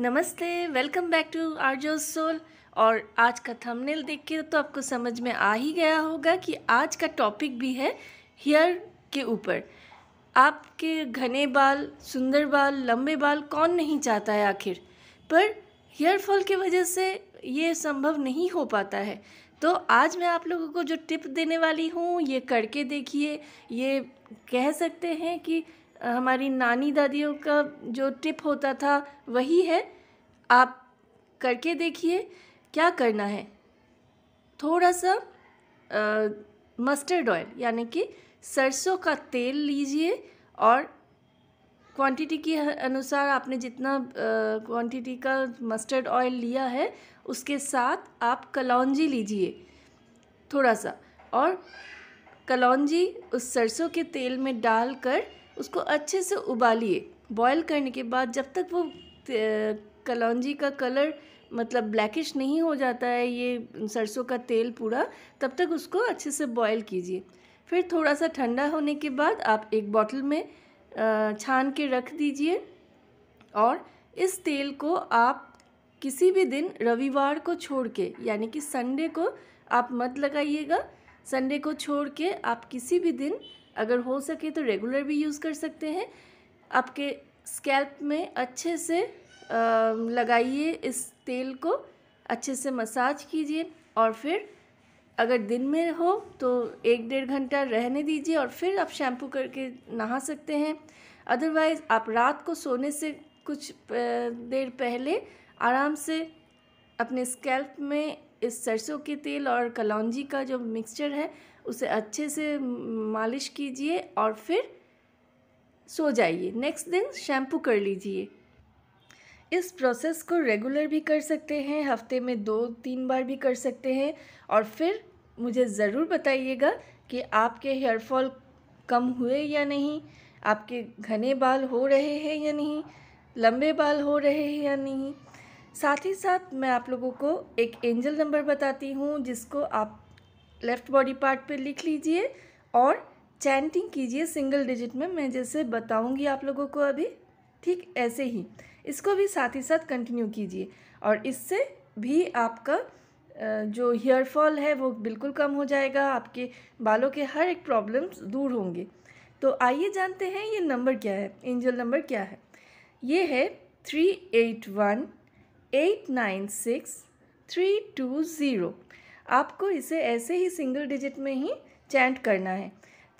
नमस्ते welcome back to Aarzoo soul और आज का थंबनेल देख के तो आपको समझ में आ ही गया होगा कि आज का टॉपिक भी है हेयर के ऊपर आपके घने बाल सुंदर बाल लंबे बाल कौन नहीं चाहता है आखिर पर हेयर फॉल की वजह से ये संभव नहीं हो पाता है तो आज मैं आप लोगों को जो टिप देने वाली हूँ ये करके देखिए ये कह सकते हैं कि हमारी नानी दादियों का जो टिप होता था वही है आप करके देखिए क्या करना है थोड़ा सा आ, मस्टर्ड ऑयल यानी कि सरसों का तेल लीजिए और क्वांटिटी के अनुसार आपने जितना क्वांटिटी का मस्टर्ड ऑयल लिया है उसके साथ आप कलौंजी लीजिए थोड़ा सा और कलौंजी उस सरसों के तेल में डालकर उसको अच्छे से उबालिए बॉयल करने के बाद जब तक वो कलौजी का कलर मतलब ब्लैकिश नहीं हो जाता है ये सरसों का तेल पूरा तब तक उसको अच्छे से बॉयल कीजिए फिर थोड़ा सा ठंडा होने के बाद आप एक बॉटल में छान के रख दीजिए और इस तेल को आप किसी भी दिन रविवार को छोड़ के यानी कि संडे को आप मत लगाइएगा संडे को छोड़ के आप किसी भी दिन अगर हो सके तो रेगुलर भी यूज़ कर सकते हैं आपके स्कैल्प में अच्छे से लगाइए इस तेल को अच्छे से मसाज कीजिए और फिर अगर दिन में हो तो एक डेढ़ घंटा रहने दीजिए और फिर आप शैम्पू करके नहा सकते हैं अदरवाइज़ आप रात को सोने से कुछ देर पहले आराम से अपने स्कैल्प में इस सरसों के तेल और कलौंजी का जो मिक्सचर है उसे अच्छे से मालिश कीजिए और फिर सो जाइए नेक्स्ट दिन शैम्पू कर लीजिए इस प्रोसेस को रेगुलर भी कर सकते हैं हफ्ते में दो तीन बार भी कर सकते हैं और फिर मुझे ज़रूर बताइएगा कि आपके हेयर फॉल कम हुए या नहीं आपके घने बाल हो रहे हैं या नहीं लंबे बाल हो रहे हैं या नहीं साथ ही साथ मैं आप लोगों को एक एंजल नंबर बताती हूँ जिसको आप लेफ़्ट बॉडी पार्ट पे लिख लीजिए और चैंटिंग कीजिए सिंगल डिजिट में मैं जैसे बताऊँगी आप लोगों को अभी ठीक ऐसे ही इसको भी साथ ही साथ कंटिन्यू कीजिए और इससे भी आपका जो हेयर फॉल है वो बिल्कुल कम हो जाएगा आपके बालों के हर एक प्रॉब्लम्स दूर होंगे तो आइए जानते हैं ये नंबर क्या है एंजल नंबर क्या है ये है three eight one eight nine six three two zero आपको इसे ऐसे ही सिंगल डिजिट में ही चैंट करना है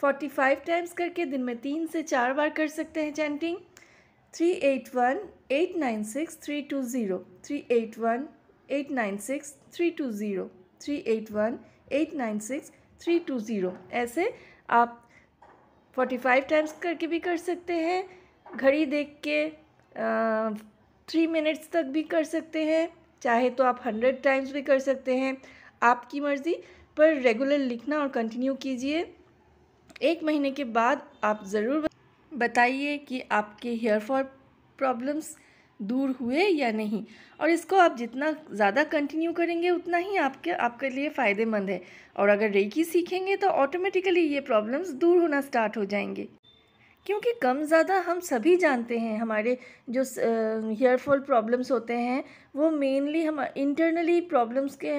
फोर्टी फाइव टाइम्स करके दिन में तीन से चार बार कर सकते हैं chanting three eight one eight nine six three two zero three eight one eight nine six three two zero three eight one eight nine six three two zero ऐसे आप फोर्टी फाइव टाइम्स करके भी कर सकते हैं घड़ी देख के थ्री मिनट्स तक भी कर सकते हैं चाहे तो आप हंड्रेड टाइम्स भी कर सकते हैं आपकी मर्ज़ी पर रेगुलर लिखना और कंटिन्यू कीजिए एक महीने के बाद आप ज़रूर बताइए कि आपके हेयर फॉल प्रॉब्लम्स दूर हुए या नहीं और इसको आप जितना ज़्यादा कंटिन्यू करेंगे उतना ही आपके आपके लिए फ़ायदेमंद है और अगर रेकी सीखेंगे तो ऑटोमेटिकली ये प्रॉब्लम्स दूर होना स्टार्ट हो जाएंगे क्योंकि कम ज़्यादा हम सभी जानते हैं हमारे जो हेयरफॉल प्रॉब्लम्स होते हैं वो मेनली हम इंटरनली प्रॉब्लम्स के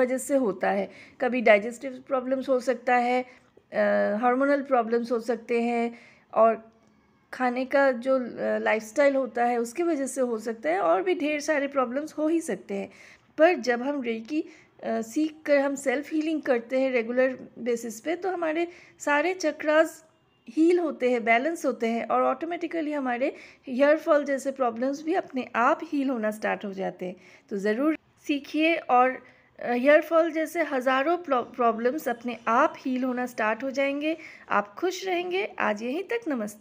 वजह से होता है कभी डाइजेस्टिव प्रॉब्लम्स हो सकता है हार्मोनल प्रॉब्लम्स हो सकते हैं और खाने का जो लाइफस्टाइल होता है उसकी वजह से हो सकता है और भी ढेर सारे प्रॉब्लम्स हो ही सकते हैं पर जब हम रेकी सीख कर हम सेल्फ हीलिंग करते हैं रेगुलर बेसिस पे तो हमारे सारे चक्रास हील होते हैं बैलेंस होते हैं और ऑटोमेटिकली हमारे हेयर फॉल जैसे प्रॉब्लम्स भी अपने आप हील होना स्टार्ट हो जाते हैं तो ज़रूर सीखिए और हेयर फॉल जैसे हज़ारों प्रॉब्लम्स अपने आप हील होना स्टार्ट हो जाएंगे आप खुश रहेंगे आज यहीं तक नमस्ते